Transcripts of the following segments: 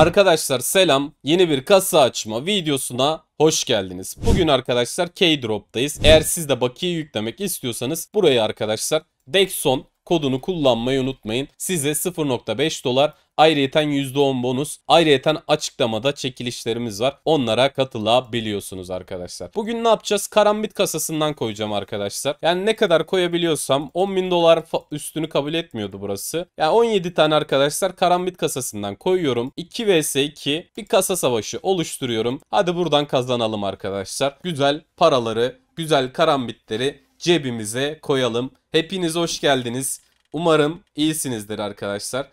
Arkadaşlar selam. Yeni bir kasa açma videosuna hoş geldiniz. Bugün arkadaşlar K-Drop'tayız. Eğer siz de bakiye yüklemek istiyorsanız buraya arkadaşlar Dexon kodunu kullanmayı unutmayın. Size 0.5 dolar Ayrıyeten %10 bonus. Ayrıyeten açıklamada çekilişlerimiz var. Onlara katılabiliyorsunuz arkadaşlar. Bugün ne yapacağız? Karambit kasasından koyacağım arkadaşlar. Yani ne kadar koyabiliyorsam 10 bin dolar üstünü kabul etmiyordu burası. Yani 17 tane arkadaşlar karambit kasasından koyuyorum. 2 vs 2 bir kasa savaşı oluşturuyorum. Hadi buradan kazanalım arkadaşlar. Güzel paraları, güzel karambitleri cebimize koyalım. Hepiniz hoş geldiniz. Umarım iyisinizdir arkadaşlar.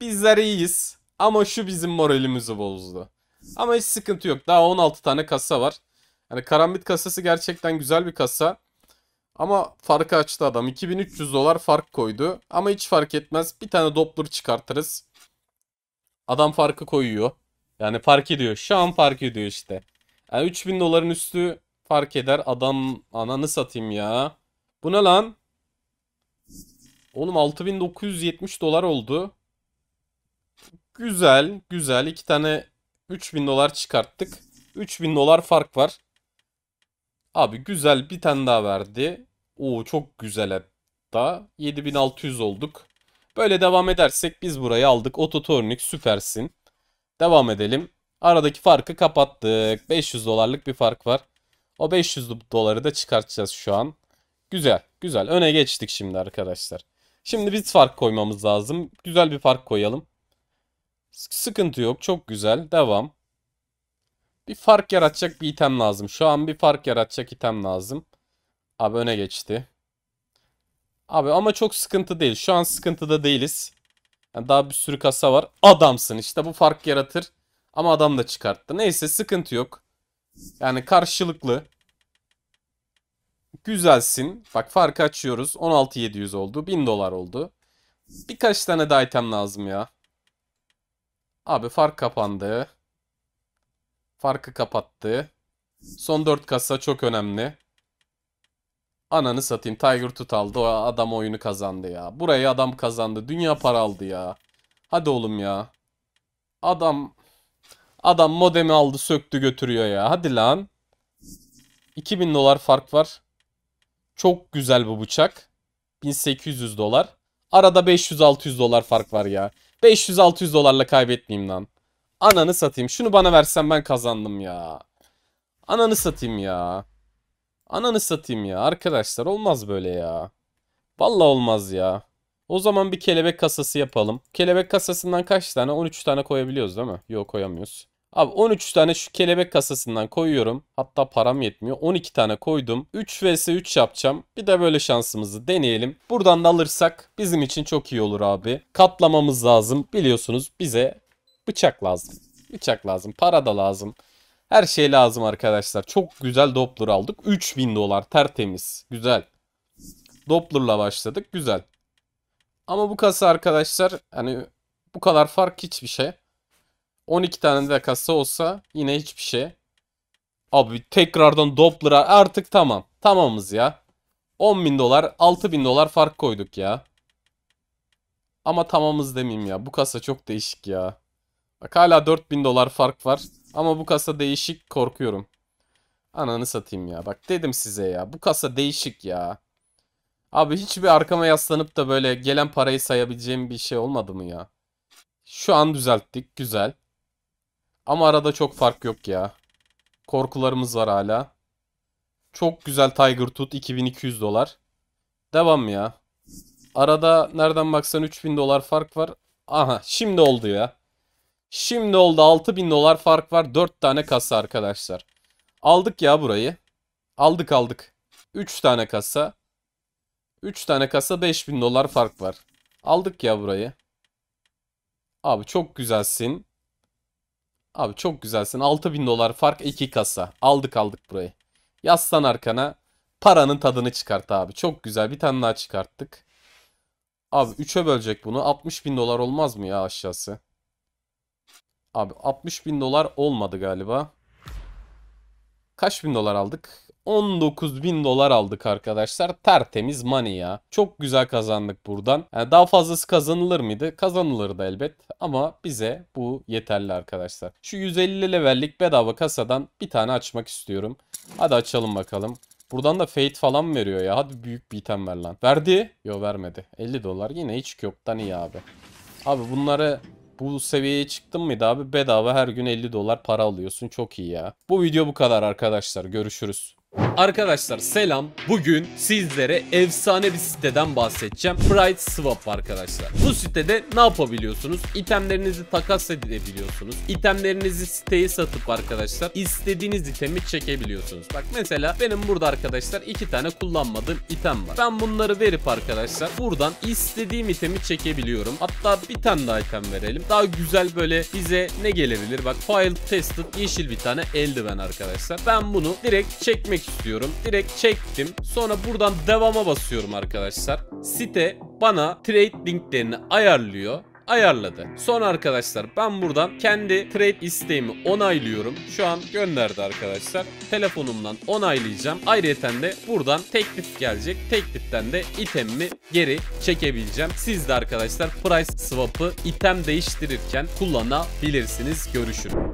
Bizler iyiyiz. Ama şu bizim moralimizi bozdu. Ama hiç sıkıntı yok. Daha 16 tane kasa var. Hani karambit kasası gerçekten güzel bir kasa. Ama farkı açtı adam. 2300 dolar fark koydu. Ama hiç fark etmez. Bir tane Doppler çıkartırız. Adam farkı koyuyor. Yani fark ediyor. Şu an fark ediyor işte. Yani 3000 doların üstü fark eder. Adam ananı satayım ya. Bu ne lan? Oğlum 6970 dolar oldu. Güzel, güzel. İki tane 3000 dolar çıkarttık. 3000 dolar fark var. Abi güzel bir tane daha verdi. Oo çok güzel hatta. 7600 olduk. Böyle devam edersek biz burayı aldık. Ototornik süpersin. Devam edelim. Aradaki farkı kapattık. 500 dolarlık bir fark var. O 500 doları da çıkartacağız şu an. Güzel, güzel. Öne geçtik şimdi arkadaşlar. Şimdi biz fark koymamız lazım. Güzel bir fark koyalım. Sıkıntı yok. Çok güzel. Devam. Bir fark yaratacak bir item lazım. Şu an bir fark yaratacak item lazım. Abi öne geçti. Abi ama çok sıkıntı değil. Şu an sıkıntıda değiliz. Yani daha bir sürü kasa var. Adamsın işte bu fark yaratır. Ama adam da çıkarttı. Neyse sıkıntı yok. Yani karşılıklı. Güzelsin. Bak farkı açıyoruz. 16.700 oldu. 1000 dolar oldu. Birkaç tane daha item lazım ya. Abi fark kapandı. Farkı kapattı. Son 4 kasa çok önemli. Ananı satayım. Tiger Tut aldı. O adam oyunu kazandı ya. Burayı adam kazandı. Dünya para aldı ya. Hadi oğlum ya. Adam... Adam modemi aldı söktü götürüyor ya. Hadi lan. 2000 dolar fark var. Çok güzel bu bıçak. 1800 dolar. Arada 500-600 dolar fark var ya. 500-600 dolarla kaybetmeyeyim lan. Ananı satayım. Şunu bana versen ben kazandım ya. Ananı satayım ya. Ananı satayım ya. Arkadaşlar olmaz böyle ya. Vallahi olmaz ya. O zaman bir kelebek kasası yapalım. Kelebek kasasından kaç tane? 13 tane koyabiliyoruz değil mi? Yok koyamıyoruz. Abi 13 tane şu kelebek kasasından koyuyorum. Hatta param yetmiyor. 12 tane koydum. 3 vs 3 yapacağım. Bir de böyle şansımızı deneyelim. Buradan da alırsak bizim için çok iyi olur abi. Katlamamız lazım. Biliyorsunuz bize bıçak lazım. Bıçak lazım. Para da lazım. Her şey lazım arkadaşlar. Çok güzel Doppler aldık. 3000 dolar tertemiz. Güzel. Doppler'la başladık. Güzel. Ama bu kasa arkadaşlar hani bu kadar fark hiçbir şey. 12 tane de kasa olsa yine hiçbir şey. Abi tekrardan Doppler'a artık tamam. Tamamız ya. 10 bin dolar 6 bin dolar fark koyduk ya. Ama tamamız demeyeyim ya. Bu kasa çok değişik ya. Bak hala 4 bin dolar fark var. Ama bu kasa değişik korkuyorum. Ananı satayım ya. Bak dedim size ya. Bu kasa değişik ya. Abi hiçbir arkama yaslanıp da böyle gelen parayı sayabileceğim bir şey olmadı mı ya? Şu an düzelttik. Güzel. Ama arada çok fark yok ya. Korkularımız var hala. Çok güzel Tiger Tooth 2200 dolar. Devam ya. Arada nereden baksan 3000 dolar fark var. Aha şimdi oldu ya. Şimdi oldu 6000 dolar fark var. 4 tane kasa arkadaşlar. Aldık ya burayı. Aldık aldık. 3 tane kasa. 3 tane kasa 5000 dolar fark var. Aldık ya burayı. Abi çok güzelsin. Abi çok güzelsin. 6000 dolar fark iki kasa. Aldık aldık burayı. Yastan arkana. Paranın tadını çıkart abi. Çok güzel. Bir tane daha çıkarttık. Abi 3'e bölecek bunu. 60 bin dolar olmaz mı ya aşağısı? Abi 60 bin dolar olmadı galiba kaç bin dolar aldık? 19 bin dolar aldık arkadaşlar. Tertemiz money ya. Çok güzel kazandık buradan. Yani daha fazlası kazanılır mıydı? Kazanılırdı elbet. Ama bize bu yeterli arkadaşlar. Şu 150 levellik bedava kasadan bir tane açmak istiyorum. Hadi açalım bakalım. Buradan da Fate falan veriyor ya. Hadi büyük bir item ver lan. Verdi. Yo vermedi. 50 dolar. Yine hiç yoktan iyi abi. Abi bunları bu seviyeye çıktın mıydı abi? Bedava her gün 50 dolar para alıyorsun. Çok iyi ya. Bu video bu kadar arkadaşlar. Görüşürüz. Arkadaşlar selam. Bugün sizlere efsane bir siteden bahsedeceğim. Bright Swap arkadaşlar. Bu sitede ne yapabiliyorsunuz? İtemlerinizi takas edebiliyorsunuz. İtemlerinizi siteye satıp arkadaşlar istediğiniz itemi çekebiliyorsunuz. Bak mesela benim burada arkadaşlar iki tane kullanmadığım item var. Ben bunları verip arkadaşlar buradan istediğim itemi çekebiliyorum. Hatta bir tane daha item verelim. Daha güzel böyle bize ne gelebilir? Bak File Tested yeşil bir tane eldiven arkadaşlar. Ben bunu direkt çekmek çekmek istiyorum. Direkt çektim. Sonra buradan devama basıyorum arkadaşlar. Site bana trade linklerini ayarlıyor ayarladı. Son arkadaşlar ben buradan kendi trade isteğimi onaylıyorum. Şu an gönderdi arkadaşlar. Telefonumdan onaylayacağım. Ayrıca de buradan teklif gelecek. Tekliften de itemimi geri çekebileceğim. Siz de arkadaşlar price swap'ı item değiştirirken kullanabilirsiniz. Görüşürüz.